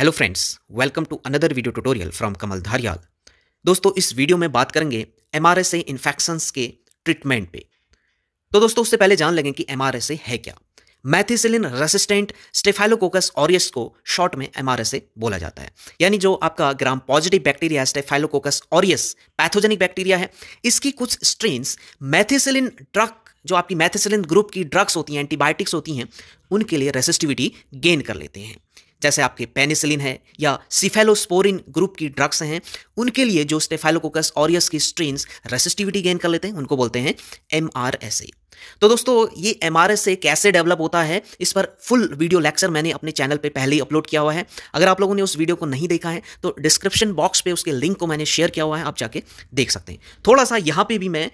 hello friends welcome to another video tutorial from Kamal Dhariyal दोस्तों इस वीडियो में बात करेंगे एम ए इन्फेक्शंस के ट्रीटमेंट पे तो दोस्तों उससे पहले जान लेंगे कि एम ए है क्या मैथिसिलिन रेसिस्टेंट स्टेफाइलोकोकस ऑरियस को शॉर्ट में एम ए बोला जाता है यानी जो आपका ग्राम पॉजिटिव बैक्टीरिया है स्टेफाइलोकोकस ऑरियस पैथोजेनिक बैक्टीरिया है इसकी कुछ स्ट्रेन्स मैथिसिलिन ड्रग जो आपकी मैथिसिलिन ग्रुप की ड्रग्स होती हैं एंटीबायोटिक्स होती हैं उनके लिए रेसिस्टिविटी गेन कर लेते हैं जैसे आपके पेनिसिलिन है या सिफेलोस्पोरिन ग्रुप की ड्रग्स हैं उनके लिए जो स्टेफेलोकोकस ऑरियस की स्ट्रेन्स रेसिस्टिविटी गेन कर लेते हैं उनको बोलते हैं एम आर एस ए तो दोस्तों ये एम आर ए कैसे डेवलप होता है इस पर फुल वीडियो लेक्चर मैंने अपने चैनल पे पहले ही अपलोड किया हुआ है अगर आप लोगों ने उस वीडियो को नहीं देखा है तो डिस्क्रिप्शन बॉक्स पे उसके लिंक को मैंने शेयर किया हुआ है आप जाके देख सकते हैं थोड़ा सा यहाँ पे भी मैं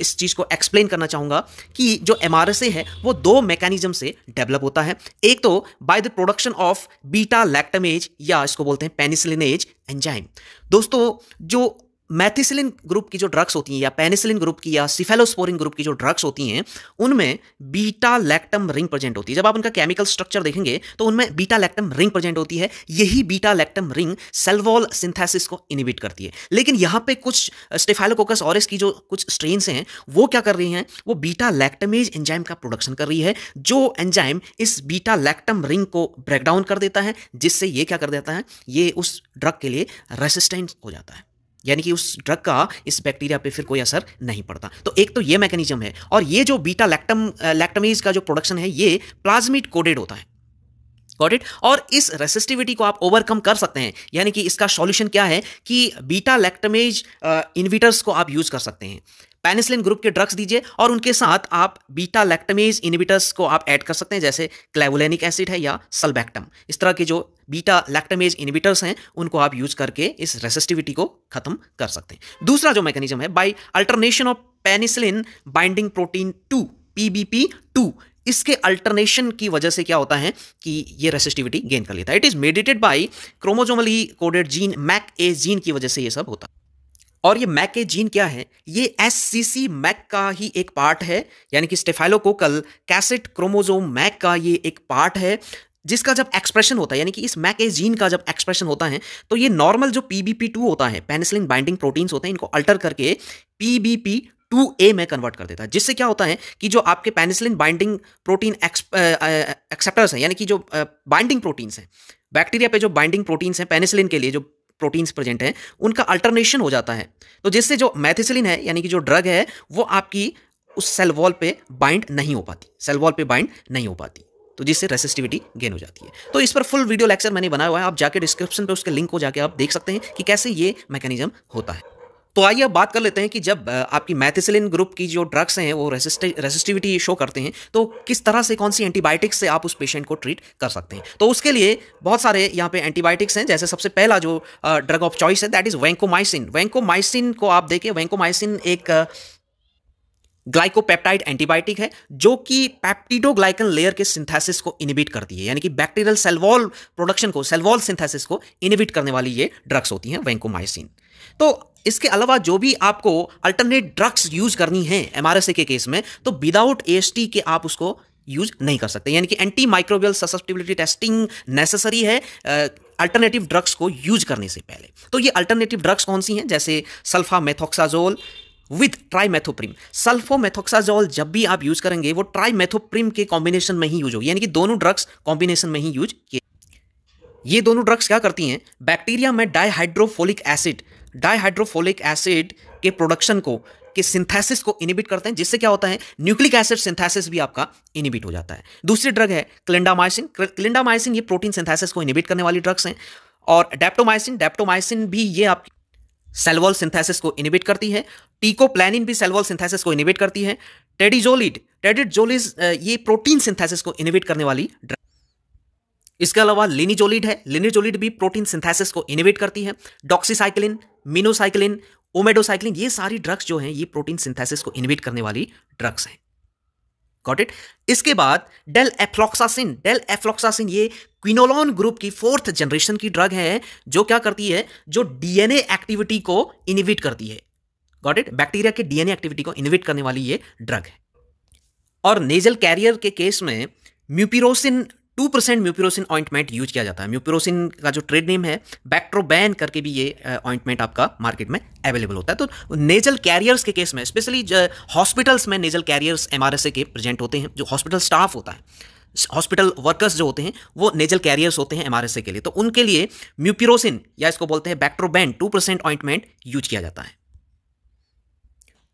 इस चीज़ को एक्सप्लेन करना चाहूँगा कि जो एम आर एस ए है वो दो मैकेनिज्म से डेवलप होता है एक तो by the production of beta lactamase या इसको बोलते हैं पेनिसिलिनेज एंजाइम दोस्तों जो मैथिसिलिन ग्रुप की जो ड्रग्स होती हैं या पेनिसिलिन ग्रुप की या सिफेलोस्पोरिन ग्रुप की जो ड्रग्स होती हैं उनमें बीटा लैक्टम रिंग प्रेजेंट होती है जब आप उनका केमिकल स्ट्रक्चर देखेंगे तो उनमें बीटा लैक्टम रिंग प्रेजेंट होती है यही beta lactam ring cell wall synthesis को इनिबिट करती है लेकिन यहाँ पे कुछ स्टेफेलोकोकस और की जो कुछ स्ट्रेन्स हैं वो क्या कर रही हैं वो बीटा लैक्टमेज एंजाइम का प्रोडक्शन कर रही है जो एंजाइम इस बीटा लैक्टम रिंग को ब्रेकडाउन कर देता है जिससे ये क्या कर देता है ये उस ड्रग के लिए रेसिस्टेंट हो जाता है यानी कि उस ड्रग का इस बैक्टीरिया पे फिर कोई असर नहीं पड़ता तो एक तो ये मैकेनिज्म है और ये जो बीटा लैक्टम लैक्टमेज का जो प्रोडक्शन है ये प्लाज्मिट कोडेड होता है गॉट इट और इस रेसिस्टिविटी को आप ओवरकम कर सकते हैं यानी कि इसका सॉल्यूशन क्या है कि बीटा लैक्टमेज इन्विटर्स को आप यूज कर सकते हैं पेनिसलिन ग्रुप के ड्रग्स दीजिए और उनके साथ आप बीटा लैक्टमेज इनिबिटर्स को आप ऐड कर सकते हैं जैसे क्लेवोलेनिक एसिड है या सल्बैक्टम इस तरह के जो बीटा लैक्टमेज इनिबिटर्स हैं उनको आप यूज करके इस रेसिस्टिविटी को खत्म कर सकते हैं दूसरा जो मैकेनिज्म है by alternation of penicillin binding protein two P two इसके अल्टरनेशन की वजह से क्या होता है कि ये रेसिस्टिविटी गेन कर लेता है it is mediated by chromosomally coded gene mec A gene की वजह से ये सब होता है और ये मैक के जीन क्या है ये एस सी सी मैक का ही एक पार्ट है यानी कि स्टेफाइलोकोकल कैसेट क्रोमोजोम मैक का ये एक पार्ट है जिसका जब एक्सप्रेशन होता है यानी कि इस मैक ए जीन का जब एक्सप्रेशन होता है तो ये नॉर्मल जो पी बी पी टू होता है पेनिसिलिन बाइंडिंग प्रोटीन्स होते हैं इनको अल्टर करके P B P two A में कन्वर्ट कर देता है जिससे क्या होता है कि जो आपके पेनिसिलिन बाइंडिंग प्रोटीन एक्सेप्टर्स हैं यानी कि जो बाइंडिंग प्रोटीन्स हैं बैक्टीरिया पे जो बाइंडिंग प्रोटीन्स हैं पेनिसिलिन के लिए जो प्रोटीन्स प्रेजेंट हैं उनका अल्टरनेशन हो जाता है तो जिससे जो मैथिसलिन है यानी कि जो ड्रग है वो आपकी उस सेल वॉल पे बाइंड नहीं हो पाती सेल वॉल पे बाइंड नहीं हो पाती तो जिससे रेसिस्टिविटी गेन हो जाती है तो इस पर फुल वीडियो लेक्चर मैंने बनाया हुआ है आप जाके डिस्क्रिप्शन पे उसके लिंक को जाके आप देख सकते हैं कि कैसे ये मैकेनिज्म होता है तो आइए अब बात कर लेते हैं कि जब आपकी मैथिसिलिन ग्रुप की जो ड्रग्स हैं वो रेसिस्टिविटी शो करते हैं तो किस तरह से कौन सी एंटीबायोटिक्स से आप उस पेशेंट को ट्रीट कर सकते हैं तो उसके लिए बहुत सारे यहाँ पे एंटीबायोटिक्स हैं जैसे सबसे पहला जो ड्रग ऑफ चॉइस है दैट इज़ वेंकोमाइसिन वेंकोमाइसिन को आप देखिए वैंकोमाइसिन एक ग्लाइकोपेप्टाइड एंटीबायोटिक है जो कि पैप्टिडोग्लाइकन लेयर के सिंथेसिस को इनिबिट करती है यानी कि बैक्टीरियल सेलवॉल प्रोडक्शन को सेलवॉल सिंथेसिस को इनिबिट करने वाली ये ड्रग्स होती हैं वैंकोमाइसिन तो इसके अलावा जो भी आपको अल्टरनेट ड्रग्स यूज करनी है एम के केस में तो विदाउट ए के आप उसको यूज नहीं कर सकते यानी कि anti microbial susceptibility testing necessary है अल्टरनेटिव ड्रग्स को यूज करने से पहले तो ये अल्टरनेटिव ड्रग्स कौन सी हैं जैसे सल्फा मेथोक्साजोल विथ ट्राईमेथोप्रिम सल्फोमेथोक्साजॉल जब भी आप यूज करेंगे वो ट्राईमेथोप्रिम के कॉम्बिनेशन में ही यूज होगी यानी कि दोनों ड्रग्स कॉम्बिनेशन में ही यूज किए ये दोनों ड्रग्स क्या करती हैं बैक्टीरिया में डाईहाइड्रोफोलिक एसिड डाईहाइड्रोफोलिक एसिड के प्रोडक्शन को के सिंथेसिस को इनिबिट करते हैं जिससे क्या होता है न्यूक्लिक एसिड सिंथेसिस भी आपका इनिबिट हो जाता है दूसरी ड्रग है क्लिंडामाइसिन क्लिंडामाइसिन ये प्रोटीन सिंथेसिस को इनिबिट करने वाली ड्रग्स हैं और डेप्टोमाइसिन डेप्टोमाइसिन भी ये आपकी सेलवॉल सिंथेसिस को इनिबिट करती है टीकोप्लैनिन भी सेलवॉल सिंथेसिस को इनिबिट करती है टेडिजोलिड टेडिजोलिज ये प्रोटीन सिंथेसिस को इनिबिट करने वाली ड्रग इसके अलावा लिनिजोलिड है लिनिजोलिड भी प्रोटीन सिंथेसिस को इनिबिट करती है डॉक्सीसाइक्लिन मिनोसाइक्लिन ओमेडोसाइक्लिन ये सारी ड्रग्स जो हैं ये प्रोटीन सिंथेसिस को इनिबिट करने वाली ड्रग्स हैं गॉट इट इसके बाद डेल एफ्लॉक्सासिन डेल एफ्लॉक्सासिन ये क्विनोलॉन ग्रुप की फोर्थ जनरेशन की ड्रग है जो क्या करती है जो डीएनए एक्टिविटी को इनिविट करती है गॉट इट बैक्टीरिया के डीएनए एक्टिविटी को इनिविट करने वाली ये ड्रग है और नेजल कैरियर के केस में mupirocin two percent mupirocin ointment use किया जाता है म्यूपिरोसिन का जो ट्रेड नेम है बैक्ट्रोबैन करके भी ये ऑइंटमेंट आपका मार्केट में अवेलेबल होता है तो नेजल कैरियर्स के केस में स्पेशली हॉस्पिटल्स में नेजल कैरियर्स एम के प्रेजेंट होते हैं जो हॉस्पिटल स्टाफ होता है हॉस्पिटल वर्कर्स जो होते हैं वो नेजल कैरियर्स होते हैं एम के लिए तो उनके लिए म्यूपिरोसिन या इसको बोलते हैं Bactroban two percent ointment use किया जाता है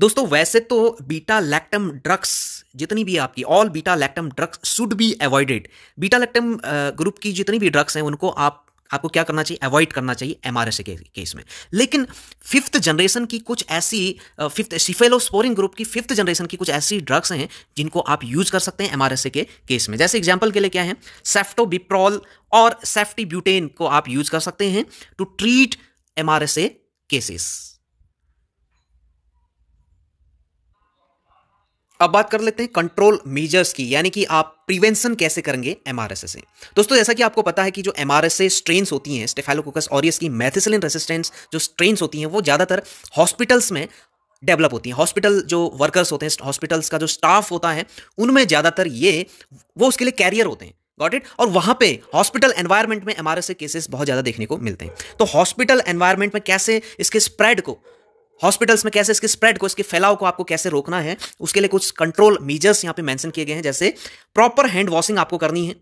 दोस्तों वैसे तो बीटा लैक्टम ड्रग्स जितनी भी आपकी all beta lactam drugs should be avoided beta lactam group की जितनी भी ड्रग्स हैं उनको आप आपको क्या करना चाहिए अवॉइड करना चाहिए एम आर एस के केस में लेकिन फिफ्थ जनरेशन की कुछ ऐसी फिफ्थ सिफेलोस्पोरिंग ग्रुप की फिफ्थ जनरेशन की कुछ ऐसी ड्रग्स हैं जिनको आप यूज कर सकते हैं एम आर एस के केस में जैसे एग्जाम्पल के लिए क्या है सेफ्टोबिप्रॉल और सेफ्टी ब्यूटेन को आप यूज कर सकते हैं to treat M R S A cases अब बात कर लेते हैं कंट्रोल मेजर्स की यानी कि आप प्रिवेंशन कैसे करेंगे एमआरएसए से दोस्तों जैसा कि आपको पता है कि जो एमआरएसए स्ट्रेन्स होती हैं स्टेफेलोकोकस ऑरियस की मैथिसिलिन रेसिस्टेंस जो स्ट्रेन्स होती हैं वो ज़्यादातर हॉस्पिटल्स में डेवलप होती हैं हॉस्पिटल जो वर्कर्स होते हैं हॉस्पिटल्स का जो स्टाफ होता है उनमें ज़्यादातर ये वो उसके लिए कैरियर होते हैं गॉट इट और वहां पे हॉस्पिटल एनवायरनमेंट में एमआरएसए केसेस बहुत ज़्यादा देखने को मिलते हैं तो हॉस्पिटल एनवायरनमेंट में कैसे इसके स्प्रेड को हॉस्पिटल्स में कैसे इसके स्प्रेड को इसके फैलाव को आपको कैसे रोकना है उसके लिए कुछ कंट्रोल मीजर्स यहाँ पे मेंशन किए गए हैं जैसे प्रॉपर हैंड वॉशिंग आपको करनी है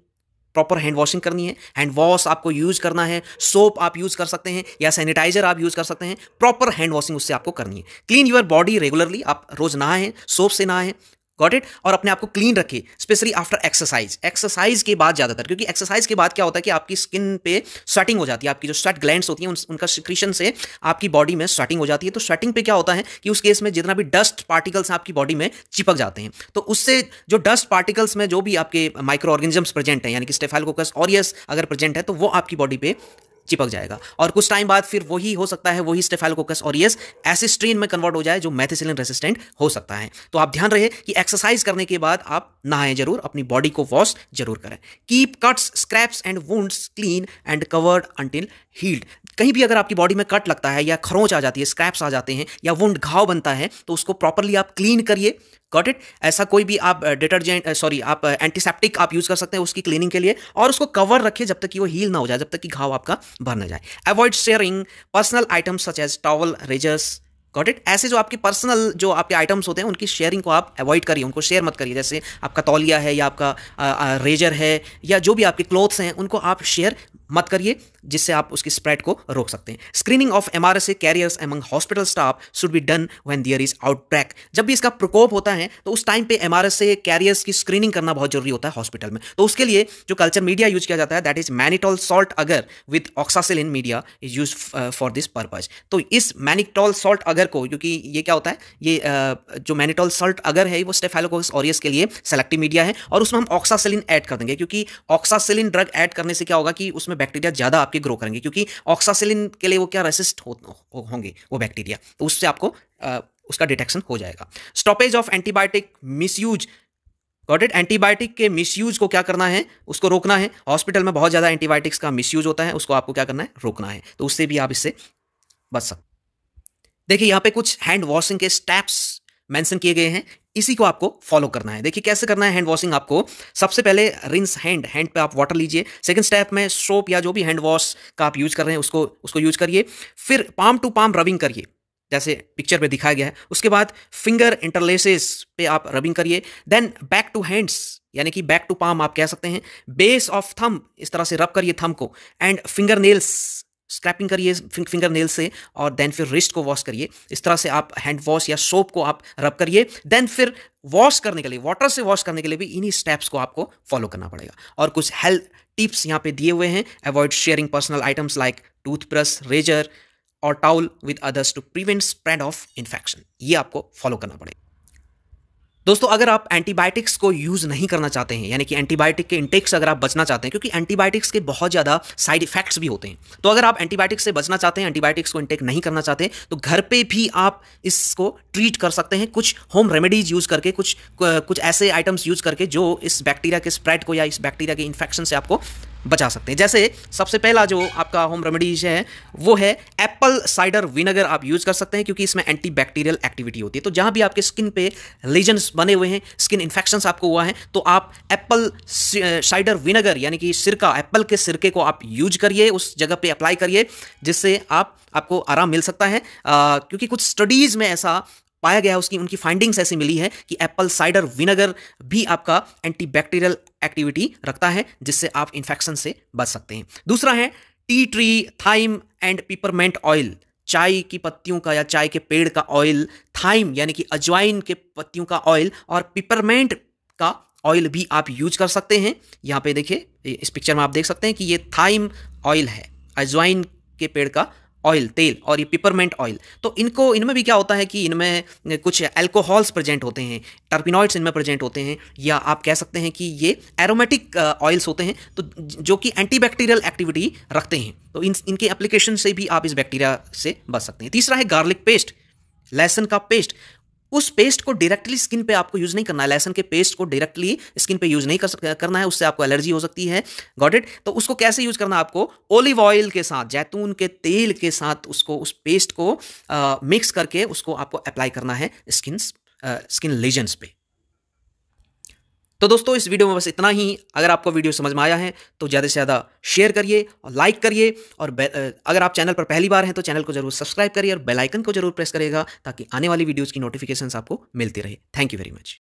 प्रॉपर हैंड वॉशिंग करनी है हैंड वॉश आपको यूज करना है सोप आप यूज कर सकते हैं या सैनिटाइजर आप यूज कर सकते हैं प्रॉपर हैंड वॉशिंग उससे आपको करनी है क्लीन योर बॉडी रेगुलरली आप रोज नहाएं सोप से नहाएं गॉट इट और अपने आप को क्लीन रखे स्पेशली आफ्टर एक्सरसाइज एक्सरसाइज के बाद ज़्यादातर क्योंकि एक्सरसाइज के बाद क्या होता है कि आपकी स्किन पे स्वेटिंग हो जाती है आपकी जो स्वेट ग्लैंड होती हैं उन, उनका सिक्रीशन से आपकी बॉडी में स्वेटिंग हो जाती है तो स्वेटिंग पे क्या होता है कि उस केस में जितना भी डस्ट पार्टिकल्स आपकी बॉडी में चिपक जाते हैं तो उससे जो डस्ट पार्टिकल्स में जो भी आपके माइक्रो ऑर्गेनिजम्स प्रेजेंट हैं यानी कि स्टेफाइलकोकस ऑरियस अगर प्रेजेंट है तो वो आपकी बॉडी पे चिपक जाएगा और कुछ टाइम बाद फिर वही हो सकता है वही स्टेफाइलोकोकस और यस एसिस्ट्रीन में कन्वर्ट हो जाए जो मैथिसिलिन रेसिस्टेंट हो सकता है तो आप ध्यान रहे कि एक्सरसाइज करने के बाद आप नहाएं जरूर अपनी बॉडी को वॉश जरूर करें keep cuts scraps and wounds clean and covered until healed कहीं भी अगर आपकी बॉडी में कट लगता है या खरोंच आ जाती है स्क्रैप्स आ जाते हैं या वुंड घाव बनता है तो उसको प्रॉपरली आप क्लीन करिए गॉट इट ऐसा कोई भी आप डिटर्जेंट सॉरी आप एंटीसेप्टिक आप यूज़ कर सकते हैं उसकी क्लीनिंग के लिए और उसको कवर रखिए जब तक कि वो हील ना हो जाए जब तक कि घाव आपका भर ना जाए avoid sharing personal items such as towel razors got it ऐसे जो आपके पर्सनल जो आपके आइटम्स होते हैं उनकी शेयरिंग को आप अवॉइड करिए उनको शेयर मत करिए जैसे आपका तौलिया है या आपका आ, आ, रेजर है या जो भी आपके क्लोथ्स हैं उनको आप शेयर मत करिए जिससे आप उसकी स्प्रेड को रोक सकते हैं screening of M R S A carriers among hospital staff should be done when there is track जब भी इसका प्रकोप होता है तो उस टाइम पे M R S A carriers की स्क्रीनिंग करना बहुत जरूरी होता है हॉस्पिटल में तो उसके लिए जो कल्चर मीडिया यूज किया जाता है that is mannitol salt agar with oxacillin media is use for this purpose तो इस मैनिटॉल सॉल्ट अगर को क्योंकि ये क्या होता है ये uh, जो मैनिटॉल सॉल्ट अगर है वो स्टेफेलोकोस ऑरियस के लिए सेलेक्टिव मीडिया है और उसमें हम ऑक्सासिलिन ऐड कर देंगे क्योंकि ऑक्सासिलिन ड्रग ऐड करने से क्या होगा कि उसमें बैक्टीरिया ज़्यादा आपके ग्रो करेंगे क्योंकि ऑक्सासिलिन के लिए वो क्या रेसिस्ट हो, हो, होंगे वो बैक्टीरिया तो उससे आपको आ, उसका डिटेक्शन हो जाएगा stoppage of antibiotic misuse guided antibiotic के मिसयूज को क्या करना है उसको रोकना है हॉस्पिटल में बहुत ज़्यादा एंटीबायोटिक्स का मिसयूज होता है उसको आपको क्या करना है रोकना है तो उससे भी आप इससे बच सकते देखिए यहाँ पे कुछ हैंड वॉशिंग के स्टेप्स मेंशन किए गए हैं इसी को आपको फॉलो करना है देखिए कैसे करना है हैंड वॉशिंग आपको सबसे पहले रिंस हैंड हैंड पे आप वाटर लीजिए सेकंड स्टेप में सोप या जो भी हैंड वॉश का आप यूज कर रहे हैं उसको उसको यूज करिए फिर पाम टू पाम रबिंग करिए जैसे पिक्चर में दिखाया गया है उसके बाद फिंगर इंटरलेसेस पे आप रबिंग करिए देन बैक टू हैंड्स यानी कि बैक टू पाम आप कह सकते हैं बेस ऑफ थम इस तरह से रब करिए थम को एंड फिंगर नेल्स स्क्रैपिंग करिए फिंगर नेल से और देन फिर रिस्ट को वॉश करिए इस तरह से आप हैंड वॉश या सोप को आप रब करिए देन फिर वॉश करने के लिए वाटर से वॉश करने के लिए भी इन्हीं स्टेप्स को आपको फॉलो करना पड़ेगा और कुछ हेल्थ टिप्स यहाँ पे दिए हुए हैं avoid sharing personal items like toothbrush razor और towel with others to prevent spread of infection ये आपको फॉलो करना पड़ेगा दोस्तों अगर आप एंटीबायोटिक्स को यूज़ नहीं करना चाहते हैं यानी कि एंटीबायोटिक के इंटेक्स से अगर आप बचना चाहते हैं क्योंकि एंटीबायोटिक्स के बहुत ज़्यादा साइड इफेक्ट्स भी होते हैं तो अगर आप एंटीबायोटिक्स से बचना चाहते हैं एंटीबायोटिक्स को इंटेक नहीं करना चाहते तो घर पे भी आप इसको ट्रीट कर सकते हैं कुछ होम रेमेडीज यूज़ करके कुछ कुछ ऐसे आइटम्स यूज़ करके जो इस बैक्टीरिया के स्प्रेड को या इस बैक्टीरिया के इन्फेक्शन से आपको बचा सकते हैं जैसे सबसे पहला जो आपका होम रेमेडीज है वो है एप्पल साइडर विनेगर आप यूज़ कर सकते हैं क्योंकि इसमें एंटी बैक्टीरियल एक्टिविटी होती है तो जहाँ भी आपके स्किन पे लीजन्स बने हुए हैं स्किन इन्फेक्शन आपको हुआ है तो आप एप्पल साइडर विनेगर यानी कि सिरका एप्पल के सिरके को आप यूज करिए उस जगह पर अप्लाई करिए जिससे आप आपको आराम मिल सकता है आ, क्योंकि कुछ स्टडीज़ में ऐसा पाया गया उसकी उनकी फाइंडिंग्स ऐसी मिली है कि एप्पल साइडर विनेगर भी आपका एंटीबैक्टीरियल एक्टिविटी रखता है जिससे आप इन्फेक्शन से बच सकते हैं दूसरा है tea tree thyme and peppermint oil चाय की पत्तियों का या चाय के पेड़ का ऑयल थाइम यानी कि अजवाइन के पत्तियों का ऑयल और पिपरमेंट का ऑयल भी आप यूज कर सकते हैं यहाँ पे देखिए इस पिक्चर में आप देख सकते हैं कि ये थाइम ऑयल है अजवाइन के पेड़ का ऑयल तेल और ये पिपरमेंट ऑयल तो इनको इनमें भी क्या होता है कि इनमें कुछ अल्कोहल्स प्रेजेंट होते हैं टर्पिनॉइड्स इनमें प्रेजेंट होते हैं या आप कह सकते हैं कि ये एरोमेटिक ऑयल्स uh, होते हैं तो जो कि एंटीबैक्टीरियल एक्टिविटी रखते हैं तो इन इनके एप्लीकेशन से भी आप इस बैक्टीरिया से बच सकते हैं तीसरा है गार्लिक पेस्ट लहसन का पेस्ट उस पेस्ट को डायरेक्टली स्किन पे आपको यूज नहीं करना है लहसन के पेस्ट को डायरेक्टली स्किन पे यूज नहीं कर करना है उससे आपको एलर्जी हो सकती है गॉट इट तो उसको कैसे यूज करना आपको ओलिव ऑयल के साथ जैतून के तेल के साथ उसको उस पेस्ट को मिक्स करके उसको आपको अप्लाई करना है स्किन स्किन लेजेंस पे तो दोस्तों इस वीडियो में बस इतना ही अगर आपको वीडियो समझ में आया है तो ज़्यादा से ज़्यादा शेयर करिए और लाइक करिए और अगर आप चैनल पर पहली बार हैं तो चैनल को जरूर सब्सक्राइब करिए और बेलाइकन को जरूर प्रेस करिएगा ताकि आने वाली वीडियोज़ की नोटिफिकेशन आपको मिलती रहे थैंक यू वेरी मच